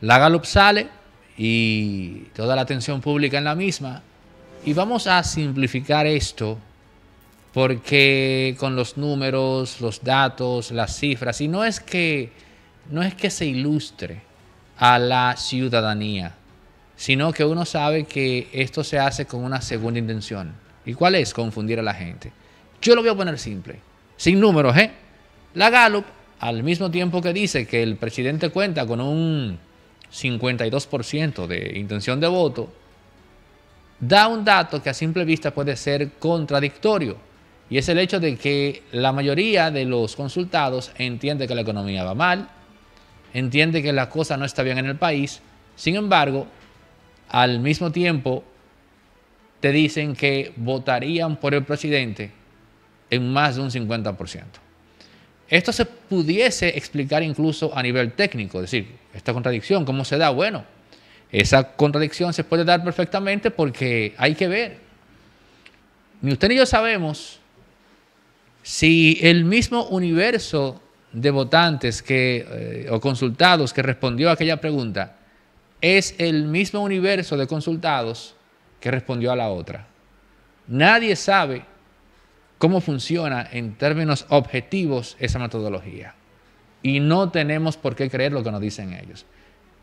La Gallup sale y toda la atención pública en la misma. Y vamos a simplificar esto porque con los números, los datos, las cifras, y no es que, no es que se ilustre a la ciudadanía, sino que uno sabe que esto se hace con una segunda intención. ¿Y cuál es? Confundir a la gente. Yo lo voy a poner simple, sin números, ¿eh? La Gallup, al mismo tiempo que dice que el presidente cuenta con un 52% de intención de voto, da un dato que a simple vista puede ser contradictorio, y es el hecho de que la mayoría de los consultados entiende que la economía va mal, entiende que la cosa no está bien en el país, sin embargo, al mismo tiempo te dicen que votarían por el presidente en más de un 50%. Esto se pudiese explicar incluso a nivel técnico, es decir, esta contradicción, ¿cómo se da? Bueno, esa contradicción se puede dar perfectamente porque hay que ver. Ni usted ni yo sabemos si el mismo universo de votantes que, eh, o consultados que respondió a aquella pregunta es el mismo universo de consultados que respondió a la otra. Nadie sabe cómo funciona en términos objetivos esa metodología. Y no tenemos por qué creer lo que nos dicen ellos.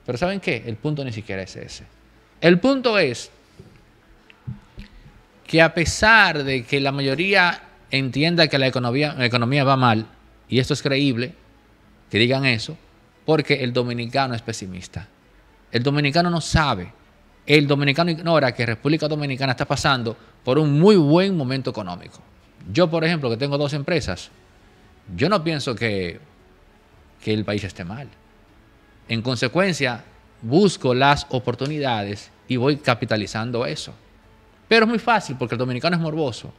Pero ¿saben qué? El punto ni siquiera es ese. El punto es que a pesar de que la mayoría entienda que la economía, va mal, y esto es creíble, que digan eso, porque el dominicano es pesimista. El dominicano no sabe. El dominicano ignora que República Dominicana está pasando por un muy buen momento económico. Yo, por ejemplo, que tengo dos empresas, yo no pienso que, el país esté mal. En consecuencia, busco las oportunidades y voy capitalizando eso. Pero es muy fácil porque el dominicano es morboso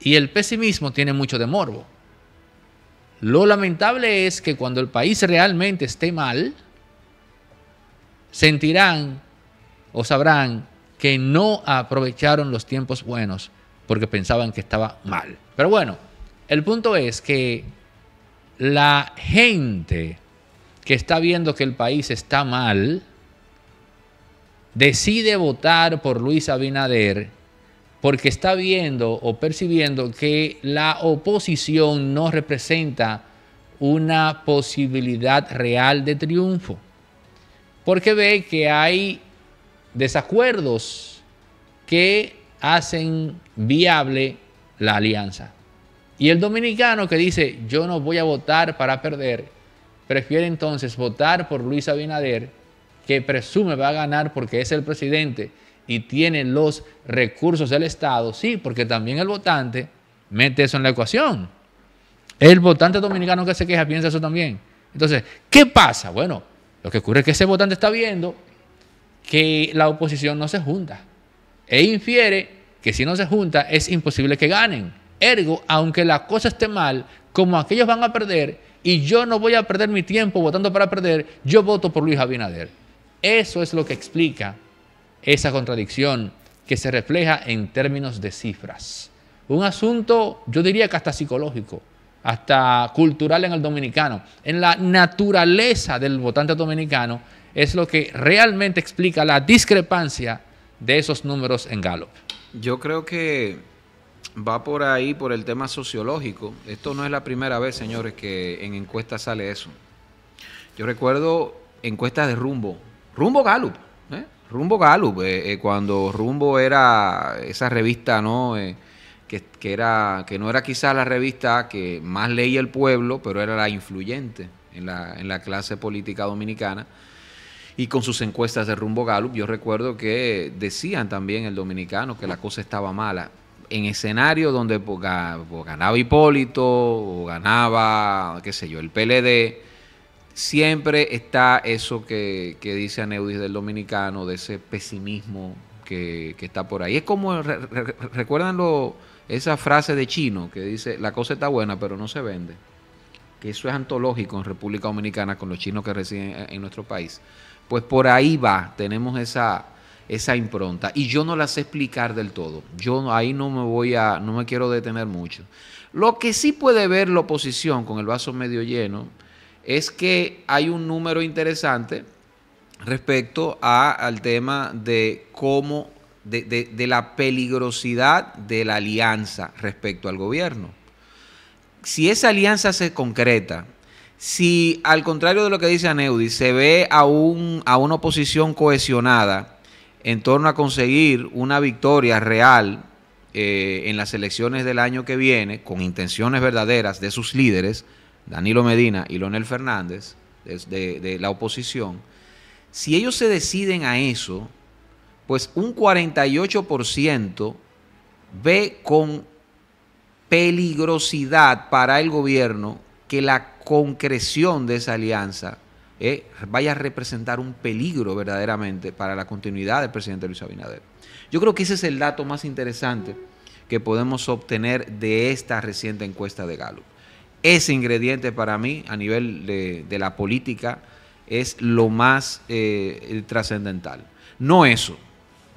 y el pesimismo tiene mucho de morbo. Lo lamentable es que cuando el país realmente esté mal, sentirán o sabrán que no aprovecharon los tiempos buenos porque pensaban que estaba mal. Pero bueno, el punto es que la gente que está viendo que el país está mal, decide votar por Luis Abinader porque está viendo o percibiendo que la oposición no representa una posibilidad real de triunfo, porque ve que hay desacuerdos que hacen viable la alianza. Y el dominicano que dice, yo no voy a votar para perder, prefiere entonces votar por Luis Abinader, que presume va a ganar porque es el presidente y tiene los recursos del Estado, sí, porque también el votante mete eso en la ecuación. El votante dominicano que se queja piensa eso también. Entonces, ¿qué pasa? Bueno, lo que ocurre es que ese votante está viendo que la oposición no se junta e infiere que si no se junta es imposible que ganen. Ergo, aunque la cosa esté mal, como aquellos van a perder y yo no voy a perder mi tiempo votando para perder, yo voto por Luis Abinader. Eso es lo que explica esa contradicción que se refleja en términos de cifras. Un asunto, yo diría que hasta psicológico, hasta cultural en el dominicano, en la naturaleza del votante dominicano, es lo que realmente explica la discrepancia de esos números en Gallup? Yo creo que va por ahí, por el tema sociológico. Esto no es la primera vez, señores, que en encuestas sale eso. Yo recuerdo encuestas de rumbo, rumbo Gallup, ¿eh? rumbo Gallup, eh, eh, cuando rumbo era esa revista, ¿no? Que, era, que no era quizás la revista que más leía el pueblo, pero era la influyente en la, en la clase política dominicana y con sus encuestas de rumbo Gallup, yo recuerdo que decían también el dominicano que la cosa estaba mala. En escenario donde ganaba Hipólito o ganaba, qué sé yo, el PLD, siempre está eso que, dice Aneudis del dominicano, de ese pesimismo que, está por ahí. Es como, recuerdan esa frase de Chino que dice, la cosa está buena pero no se vende, que eso es antológico en República Dominicana con los chinos que residen en nuestro país pues por ahí va, tenemos esa, esa impronta. Y yo no la sé explicar del todo. Yo ahí no me voy a, no me quiero detener mucho. Lo que sí puede ver la oposición con el vaso medio lleno es que hay un número interesante respecto al tema de cómo, de, de, de la peligrosidad de la alianza respecto al gobierno. Si esa alianza se concreta, si al contrario de lo que dice Aneudi, se ve a, a una oposición cohesionada en torno a conseguir una victoria real eh, en las elecciones del año que viene, con intenciones verdaderas de sus líderes, Danilo Medina y Leonel Fernández, de, de la oposición, si ellos se deciden a eso, pues un 48% ve con peligrosidad para el gobierno que la concreción de esa alianza eh, vaya a representar un peligro verdaderamente para la continuidad del presidente Luis Abinader. Yo creo que ese es el dato más interesante que podemos obtener de esta reciente encuesta de Gallup. Ese ingrediente para mí a nivel de, la política es lo más eh, trascendental. No eso,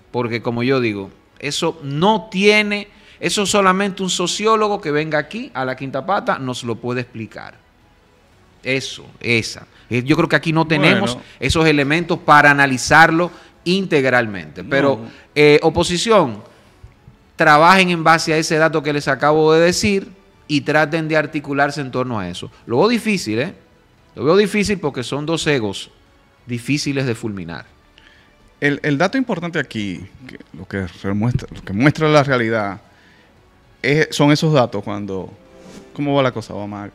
porque como yo digo, eso no tiene eso solamente un sociólogo que venga aquí a la quinta pata nos lo puede explicar. Eso, esa. Eh, yo creo que aquí no tenemos esos elementos para analizarlo integralmente. Pero eh, oposición, trabajen en base a ese dato que les acabo de decir y traten de articularse en torno a eso. Lo veo difícil, ¿eh? Lo veo difícil porque son dos egos difíciles de fulminar. El, dato importante aquí, lo, que lo que muestra la realidad, son esos datos cuando... ¿Cómo va la cosa? Va mal.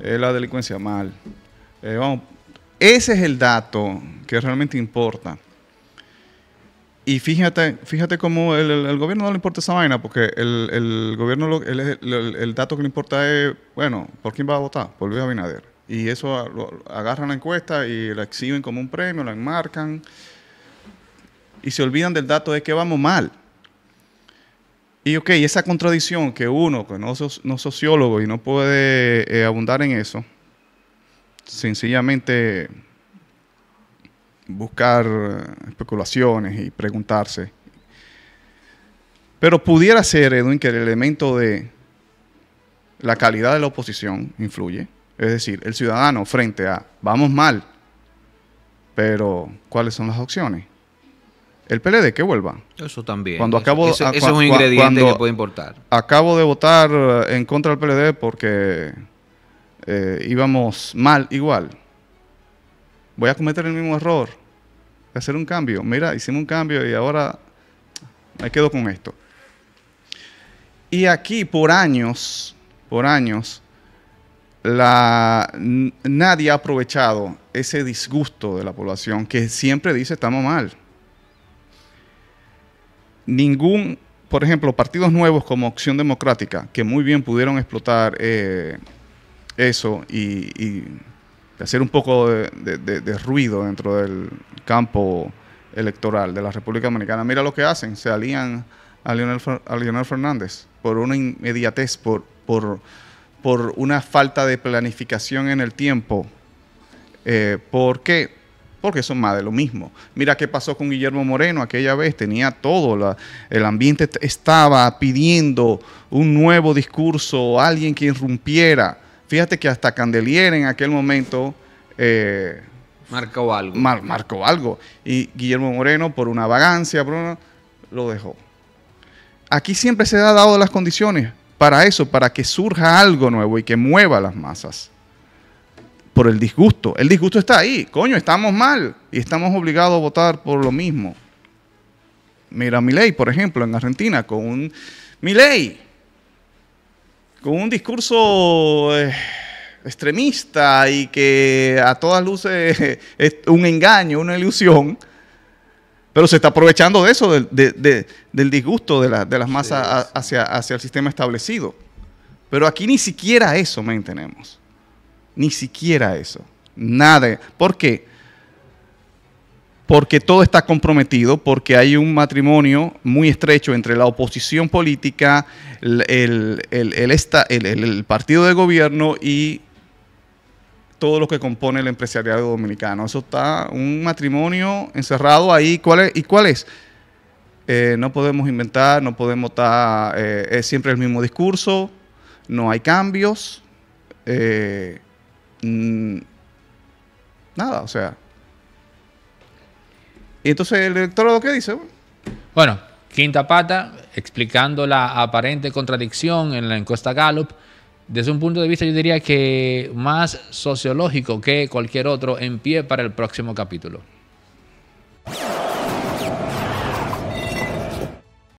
Eh, la delincuencia mal. Eh, vamos. Ese es el dato que realmente importa. Y fíjate, fíjate cómo el, gobierno no le importa esa vaina, porque el, gobierno, el, dato que le importa es, bueno, ¿por quién va a votar? Por Luis Abinader. Y eso agarran la encuesta y la exhiben como un premio, la enmarcan. Y se olvidan del dato de que vamos mal. Y ok, esa contradicción que uno, que no, es sociólogo y no puede eh, abundar en eso, sencillamente buscar eh, especulaciones y preguntarse. Pero pudiera ser, Edwin, que el elemento de la calidad de la oposición influye. Es decir, el ciudadano frente a vamos mal, pero ¿cuáles son las opciones? el PLD que vuelva. Eso también. Cuando eso, acabo, es un ingrediente que puede importar. Acabo de votar eh, en contra del PLD porque eh, íbamos mal igual. Voy a cometer el mismo error. hacer un cambio. Mira, hicimos un cambio y ahora me quedo con esto. Y aquí por años, por años, la, nadie ha aprovechado ese disgusto de la población que siempre dice estamos mal ningún, por ejemplo, partidos nuevos como Opción Democrática, que muy bien pudieron explotar eh, eso y, hacer un poco de, ruido dentro del campo electoral de la República Dominicana. Mira lo que hacen, se alían a Leonel, a Leonel Fernández por una inmediatez, por, por, por una falta de planificación en el tiempo. Eh, ¿Por porque son más de lo mismo. Mira qué pasó con Guillermo Moreno aquella vez, tenía todo, el ambiente estaba pidiendo un nuevo discurso, alguien que irrumpiera. Fíjate que hasta Candelier en aquel momento... Eh, marcó algo. marcó algo. Y Guillermo Moreno, por una vagancia, Bruno, lo dejó. Aquí siempre se ha dado las condiciones para eso, para que surja algo nuevo y que mueva las masas por el disgusto. El disgusto está ahí, coño, estamos mal y estamos obligados a votar por lo mismo. Mira mi ley por ejemplo, en Argentina, con un ley con un discurso eh, extremista y que a todas luces es un engaño, una ilusión, pero se está aprovechando de eso, del disgusto de, las masas hacia, hacia el sistema establecido. Pero aquí ni siquiera eso mantenemos. Ni siquiera eso. Nada. ¿Por qué? Porque todo está comprometido, porque hay un matrimonio muy estrecho entre la oposición política, el, el, el, partido de gobierno y todo lo que compone el empresariado dominicano. Eso está un matrimonio encerrado ahí. ¿Cuál ¿Y cuál es? Eh, no podemos inventar, no podemos estar, eh, es siempre el mismo discurso, no hay cambios. Eh, Mm, nada, o sea. Y entonces el lo que dice? Bueno, quinta pata, explicando la aparente contradicción en la encuesta Gallup, desde un punto de vista yo diría que más sociológico que cualquier otro en pie para el próximo capítulo.